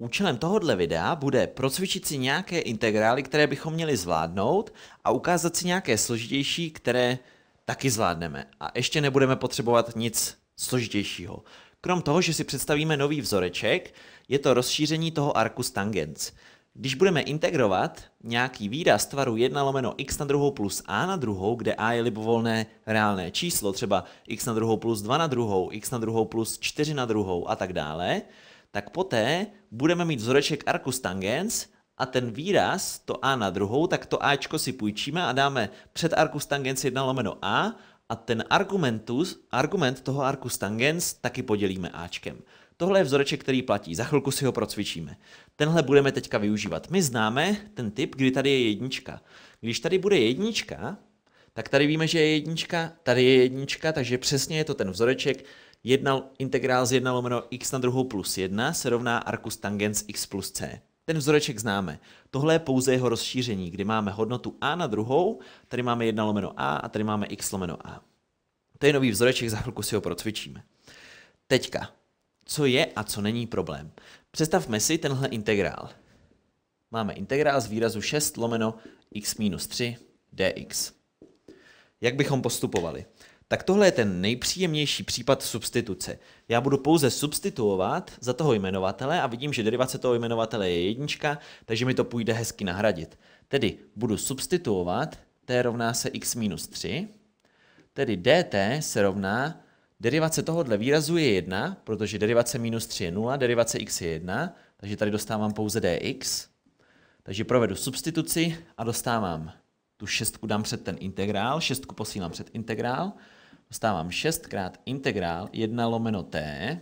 Účelem tohoto videa bude procvičit si nějaké integrály, které bychom měli zvládnout a ukázat si nějaké složitější, které taky zvládneme. A ještě nebudeme potřebovat nic složitějšího. Krom toho, že si představíme nový vzoreček, je to rozšíření toho arcus tangens. Když budeme integrovat nějaký výraz tvaru 1 lomeno x na druhou plus a na druhou, kde a je libovolné reálné číslo, třeba x na druhou plus 2 na druhou, x na druhou plus 4 na druhou a tak dále, tak poté budeme mít vzoreček arcus tangens a ten výraz, to a na druhou, tak to ačko si půjčíme a dáme před arcus tangens 1 lomeno a a ten argumentus, argument toho arcus tangens taky podělíme ačkem. Tohle je vzoreček, který platí. Za chvilku si ho procvičíme. Tenhle budeme teďka využívat. My známe ten typ, kdy tady je jednička. Když tady bude jednička, tak tady víme, že je jednička, tady je jednička, takže přesně je to ten vzoreček, jedna, integrál z 1 lomeno x na druhou plus 1 se rovná arcus tangens x plus c. Ten vzoreček známe. Tohle je pouze jeho rozšíření, kdy máme hodnotu a na druhou, tady máme 1 lomeno a a tady máme x lomeno a. To je nový vzoreček, za chvilku si ho procvičíme. Teďka, co je a co není problém. Představme si tenhle integrál. Máme integrál z výrazu 6 lomeno x minus 3 dx. Jak bychom postupovali? tak tohle je ten nejpříjemnější případ substituce. Já budu pouze substituovat za toho jmenovatele a vidím, že derivace toho jmenovatele je jednička, takže mi to půjde hezky nahradit. Tedy budu substituovat, t rovná se x minus 3, tedy dt se rovná, derivace tohohle výrazu je 1, protože derivace minus 3 je 0, derivace x je 1, takže tady dostávám pouze dx, takže provedu substituci a dostávám tu šestku dám před ten integrál, šestku posílám před integrál, dostávám 6 krát integrál 1 lomeno t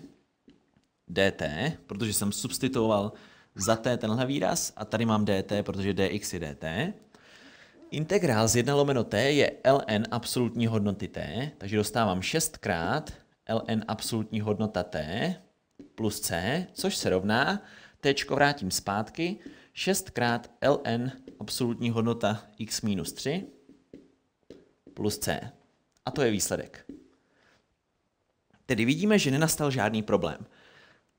dt, protože jsem substituoval za t tenhle výraz a tady mám dt, protože dx je dt. Integrál z 1 lomeno t je ln absolutní hodnoty t, takže dostávám 6 krát ln absolutní hodnota t plus c, což se rovná, t vrátím zpátky, 6 krát ln absolutní hodnota x minus 3 plus c. A to je výsledek. Tedy vidíme, že nenastal žádný problém.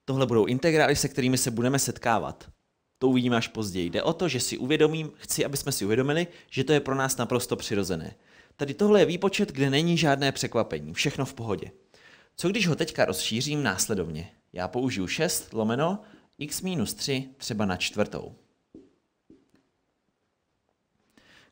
Tohle budou integrály, se kterými se budeme setkávat. To uvidíme až později. Jde o to, že si uvědomím, chci, aby jsme si uvědomili, že to je pro nás naprosto přirozené. Tady tohle je výpočet, kde není žádné překvapení, všechno v pohodě. Co když ho teďka rozšířím následovně? Já použiju 6 lomeno x minus 3 třeba na čtvrtou.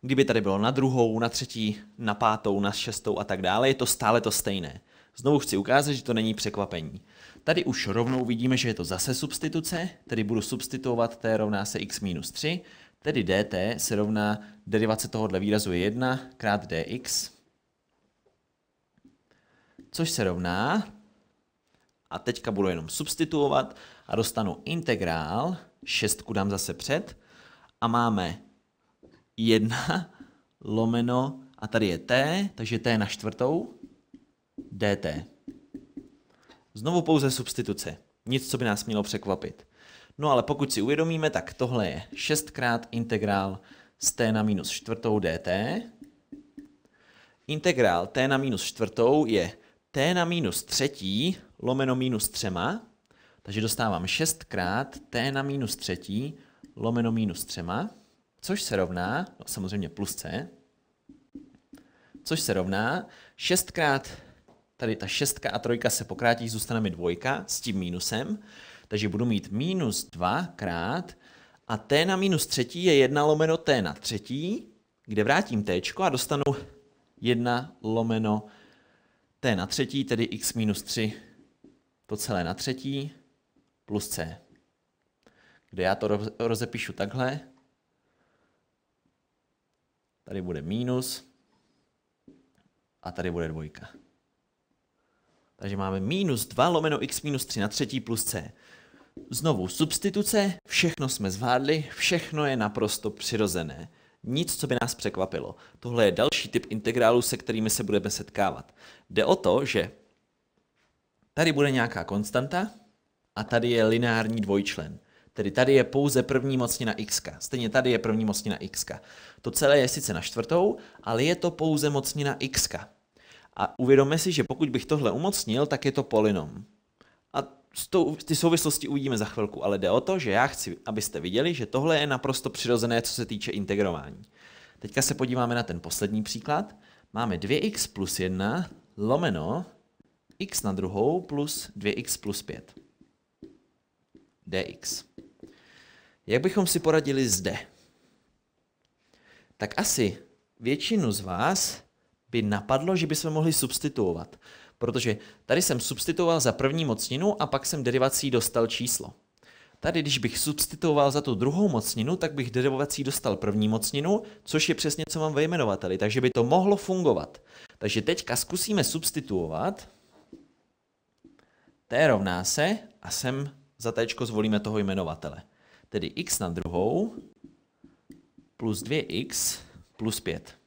Kdyby tady bylo na druhou, na třetí, na pátou, na šestou a tak dále, je to stále to stejné. Znovu chci ukázat, že to není překvapení. Tady už rovnou vidíme, že je to zase substituce, tedy budu substituovat t rovná se x minus 3, tedy dt se rovná derivace tohohle výrazu je 1 krát dx, což se rovná, a teďka budu jenom substituovat a dostanu integrál, šestku dám zase před, a máme 1 lomeno, a tady je t, takže t na čtvrtou, dt. Znovu pouze substituce. Nic, co by nás mělo překvapit. No ale pokud si uvědomíme, tak tohle je 6 krát integrál z t na minus čtvrtou dt. Integrál t na minus čtvrtou je t na minus třetí lomeno minus třema, takže dostávám 6 krát t na minus třetí lomeno minus třema což se rovná, no samozřejmě plus C, což se rovná 6 krát, tady ta šestka a trojka se pokrátí, zůstane mi dvojka s tím mínusem, takže budu mít minus 2 krát a t na minus třetí je 1 lomeno t na třetí, kde vrátím t a dostanu 1 lomeno t na třetí, tedy x minus 3, to celé na třetí, plus c. Kde já to rozepíšu takhle, Tady bude mínus A tady bude dvojka. Takže máme minus 2 lomeno x minus 3 na třetí plus c. Znovu substituce, všechno jsme zvládli, všechno je naprosto přirozené. Nic, co by nás překvapilo. Tohle je další typ integrálu, se kterými se budeme setkávat. Jde o to, že tady bude nějaká konstanta a tady je lineární dvojčlen. Tedy tady je pouze první mocnina x. Stejně tady je první mocnina x. To celé je sice na čtvrtou, ale je to pouze mocnina x. A uvědomme si, že pokud bych tohle umocnil, tak je to polynom. A ty souvislosti uvidíme za chvilku, ale jde o to, že já chci, abyste viděli, že tohle je naprosto přirozené, co se týče integrování. Teďka se podíváme na ten poslední příklad. Máme 2x plus 1 lomeno x na druhou plus 2x plus 5 dx. Jak bychom si poradili zde? Tak asi většinu z vás by napadlo, že bychom mohli substituovat. Protože tady jsem substituoval za první mocninu a pak jsem derivací dostal číslo. Tady, když bych substituoval za tu druhou mocninu, tak bych derivací dostal první mocninu, což je přesně, co mám ve jmenovateli, takže by to mohlo fungovat. Takže teďka zkusíme substituovat. T rovná se a sem za tečko zvolíme toho jmenovatele tedy x na druhou plus 2x plus 5.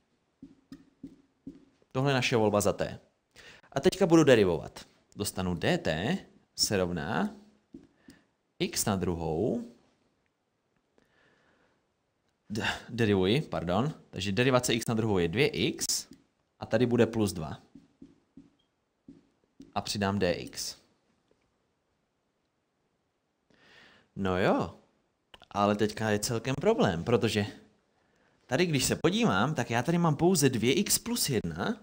Tohle je naše volba za t. A teďka budu derivovat. Dostanu dt se rovná x na druhou D derivuji, pardon, takže derivace x na druhou je 2x a tady bude plus 2. A přidám dx. No jo, ale teďka je celkem problém, protože tady, když se podívám, tak já tady mám pouze 2x plus 1.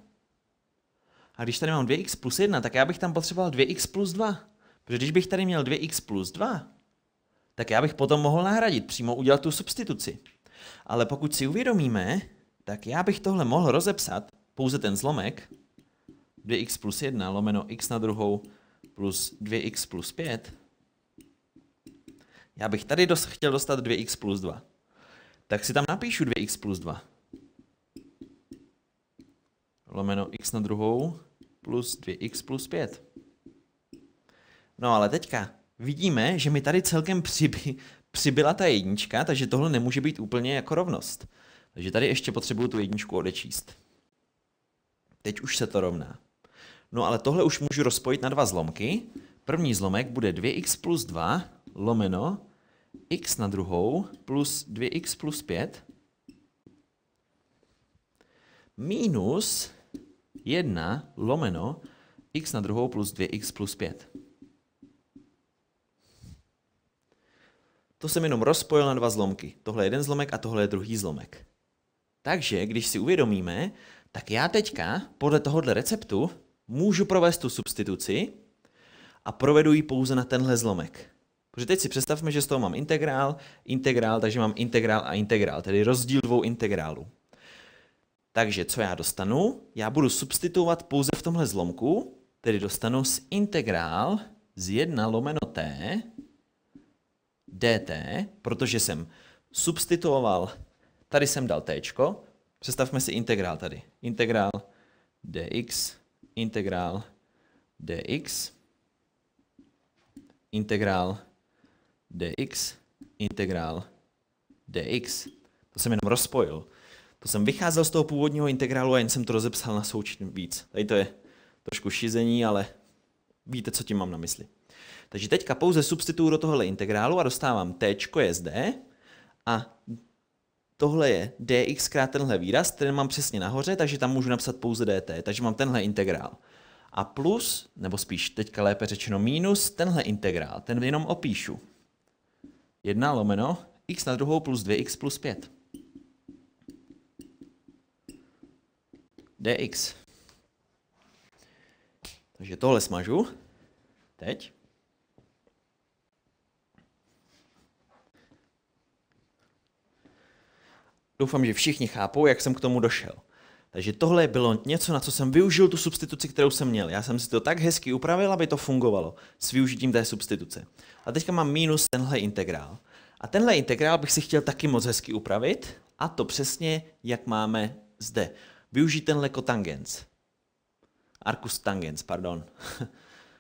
A když tady mám 2x plus 1, tak já bych tam potřeboval 2x plus 2. Protože když bych tady měl 2x plus 2, tak já bych potom mohl nahradit, přímo udělat tu substituci. Ale pokud si uvědomíme, tak já bych tohle mohl rozepsat, pouze ten zlomek, 2x plus 1 lomeno x na druhou plus 2x plus 5, já bych tady dost chtěl dostat 2x plus 2, tak si tam napíšu 2x plus 2. Lomeno x na druhou plus 2x plus 5. No ale teďka vidíme, že mi tady celkem přiby, přibyla ta jednička, takže tohle nemůže být úplně jako rovnost. Takže tady ještě potřebuju tu jedničku odečíst. Teď už se to rovná. No ale tohle už můžu rozpojit na dva zlomky. První zlomek bude 2x plus 2 lomeno x na druhou plus 2x plus 5 minus 1 lomeno x na druhou plus 2x plus 5. To jsem jenom rozpojil na dva zlomky. Tohle je jeden zlomek a tohle je druhý zlomek. Takže, když si uvědomíme, tak já teďka podle tohohle receptu můžu provést tu substituci a provedu ji pouze na tenhle zlomek. Protože teď si představme, že z toho mám integrál, integrál, takže mám integrál a integrál, tedy rozdíl dvou integrálů. Takže co já dostanu? Já budu substituovat pouze v tomhle zlomku, tedy dostanu z integrál z 1 lomeno t dt, protože jsem substituoval, tady jsem dal t, představme si integrál tady. Integrál dx, integrál dx, integrál dx integrál dx. To jsem jenom rozpojil. To jsem vycházel z toho původního integrálu a jen jsem to rozepsal na součin víc. Tady to je trošku šizení, ale víte, co tím mám na mysli. Takže teďka pouze substituju do tohohle integrálu a dostávám t je zde a tohle je dx krát tenhle výraz, který mám přesně nahoře, takže tam můžu napsat pouze dt, takže mám tenhle integrál. A plus, nebo spíš teďka lépe řečeno minus, tenhle integrál, ten jenom opíšu. 1 lomeno x na druhou plus 2x plus 5. dx. Takže tohle smažu. Teď. Doufám, že všichni chápou, jak jsem k tomu došel. Takže tohle bylo něco, na co jsem využil tu substituci, kterou jsem měl. Já jsem si to tak hezky upravil, aby to fungovalo s využitím té substituce. A teďka mám minus tenhle integrál. A tenhle integrál bych si chtěl taky moc hezky upravit, a to přesně, jak máme zde. Využít tenhle kotangens. Arcus tangens, pardon.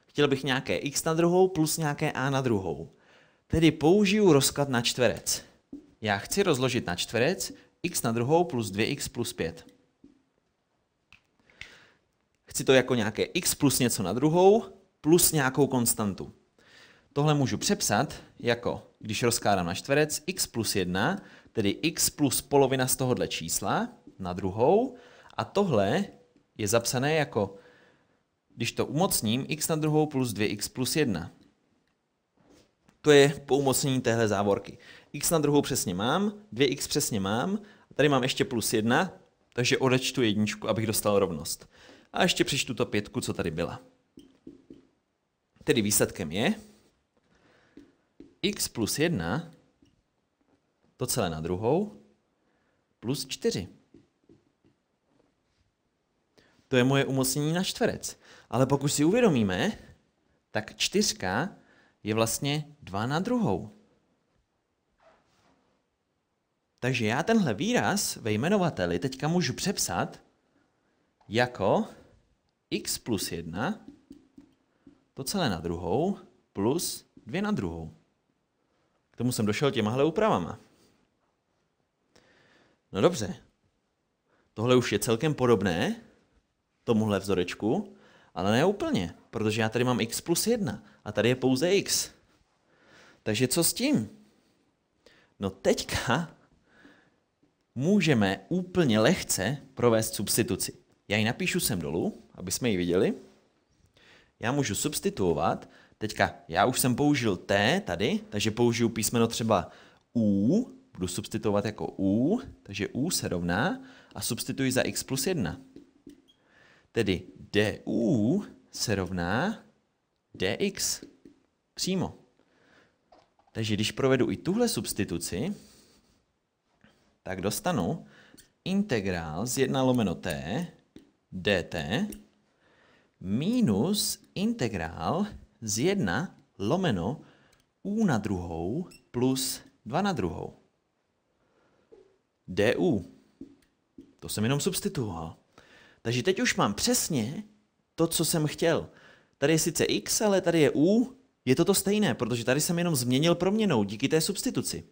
chtěl bych nějaké x na druhou plus nějaké a na druhou. Tedy použiju rozklad na čtverec. Já chci rozložit na čtverec x na druhou plus 2x plus 5. Chci to jako nějaké x plus něco na druhou plus nějakou konstantu. Tohle můžu přepsat jako, když rozkládám na čtverec, x plus 1, tedy x plus polovina z tohohle čísla na druhou. A tohle je zapsané jako, když to umocním, x na druhou plus 2x plus 1. To je po umocnění téhle závorky. x na druhou přesně mám, 2x přesně mám, tady mám ještě plus 1, takže odečtu jedničku, abych dostal rovnost a ještě přečtu to pětku, co tady byla. Tedy výsledkem je x plus 1, to celé na druhou, plus 4. To je moje umocnění na čtverec. Ale pokud si uvědomíme, tak čtyřka je vlastně 2 na druhou. Takže já tenhle výraz ve jmenovateli teďka můžu přepsat jako x plus 1, to celé na druhou, plus 2 na druhou. K tomu jsem došel těmahle úpravama. No dobře, tohle už je celkem podobné tomuhle vzorečku, ale ne úplně, protože já tady mám x plus 1 a tady je pouze x. Takže co s tím? No teďka můžeme úplně lehce provést substituci. Já ji napíšu sem dolů aby jsme ji viděli. Já můžu substituovat. Teďka já už jsem použil T tady, takže použiju písmeno třeba U, budu substituovat jako U, takže U se rovná a substituji za x plus 1. Tedy DU se rovná dx přímo. Takže když provedu i tuhle substituci, tak dostanu integrál z 1 lomeno t dt minus integrál z 1 lomeno u na druhou plus 2 na druhou. du. To jsem jenom substituoval. Takže teď už mám přesně to, co jsem chtěl. Tady je sice x, ale tady je u. Je to to stejné, protože tady jsem jenom změnil proměnou díky té substituci.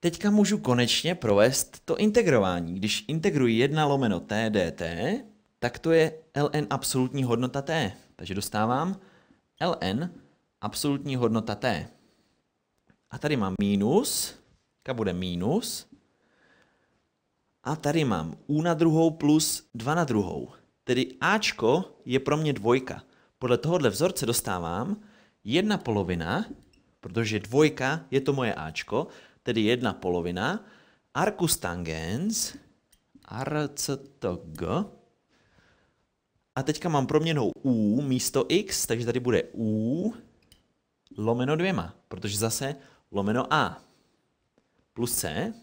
Teďka můžu konečně provést to integrování. Když integruji 1 lomeno t dt, tak to je ln absolutní hodnota t. Takže dostávám ln absolutní hodnota t. A tady mám mínus, k bude mínus? A tady mám u na druhou plus 2 na druhou. Tedy Ačko je pro mě dvojka. Podle tohohle vzorce dostávám jedna polovina, protože dvojka je to moje Ačko, tedy jedna polovina, arcus tangens, arctog, a teďka mám proměnou u místo x, takže tady bude u lomeno dvěma, protože zase lomeno a plus c,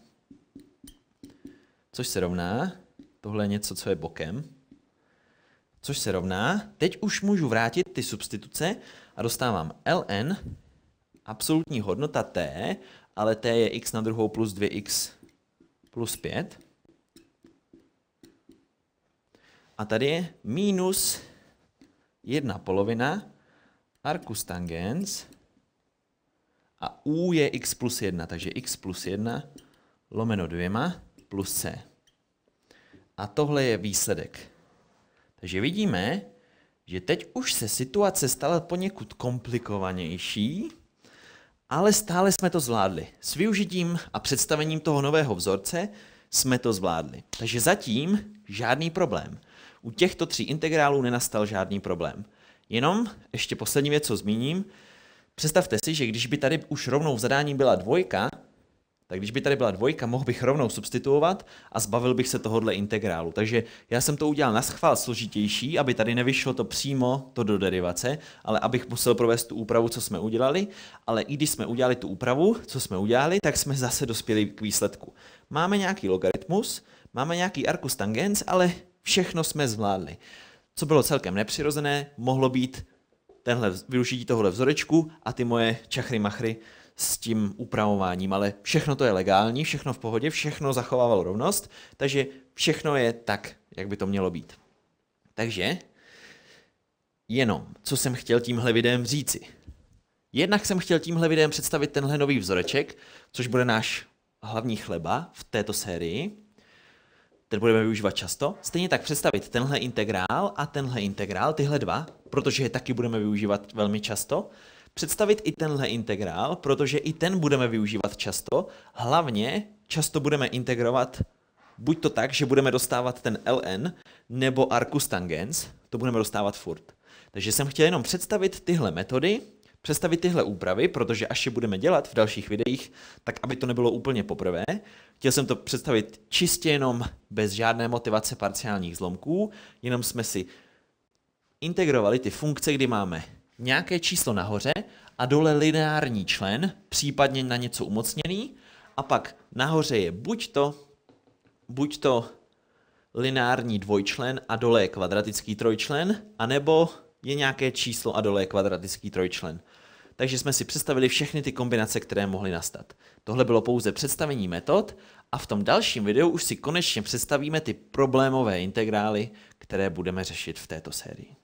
což se rovná, tohle je něco, co je bokem, což se rovná, teď už můžu vrátit ty substituce a dostávám ln, absolutní hodnota t, ale t je x na druhou plus 2x plus 5, A tady je minus jedna polovina arcus tangens a u je x plus 1, takže x plus 1 lomeno 2 plus c. A tohle je výsledek. Takže vidíme, že teď už se situace stala poněkud komplikovanější, ale stále jsme to zvládli. S využitím a představením toho nového vzorce jsme to zvládli. Takže zatím žádný problém. U těchto tří integrálů nenastal žádný problém. Jenom, ještě poslední věc, co zmíním, představte si, že když by tady už rovnou v zadání byla dvojka, tak když by tady byla dvojka, mohl bych rovnou substituovat a zbavil bych se tohohle integrálu. Takže já jsem to udělal na schvál složitější, aby tady nevyšlo to přímo to do derivace, ale abych musel provést tu úpravu, co jsme udělali. Ale i když jsme udělali tu úpravu, co jsme udělali, tak jsme zase dospěli k výsledku. Máme nějaký logaritmus, máme nějaký arcus tangens, ale Všechno jsme zvládli. Co bylo celkem nepřirozené, mohlo být tenhle, využití tohohle vzorečku a ty moje čachry machry s tím upravováním, ale všechno to je legální, všechno v pohodě, všechno zachovávalo rovnost, takže všechno je tak, jak by to mělo být. Takže jenom, co jsem chtěl tímhle videem říci. Jednak jsem chtěl tímhle videem představit tenhle nový vzoreček, což bude náš hlavní chleba v této sérii ten budeme využívat často. Stejně tak představit tenhle integrál a tenhle integrál, tyhle dva, protože je taky budeme využívat velmi často. Představit i tenhle integrál, protože i ten budeme využívat často. Hlavně často budeme integrovat buď to tak, že budeme dostávat ten ln, nebo arcus tangens, to budeme dostávat furt. Takže jsem chtěl jenom představit tyhle metody, Představit tyhle úpravy, protože až je budeme dělat v dalších videích, tak aby to nebylo úplně poprvé, chtěl jsem to představit čistě jenom bez žádné motivace parciálních zlomků, jenom jsme si integrovali ty funkce, kdy máme nějaké číslo nahoře a dole lineární člen, případně na něco umocněný, a pak nahoře je buď to, buď to lineární dvojčlen a dole je kvadratický trojčlen, anebo je nějaké číslo a dole je kvadratický trojčlen takže jsme si představili všechny ty kombinace, které mohly nastat. Tohle bylo pouze představení metod a v tom dalším videu už si konečně představíme ty problémové integrály, které budeme řešit v této sérii.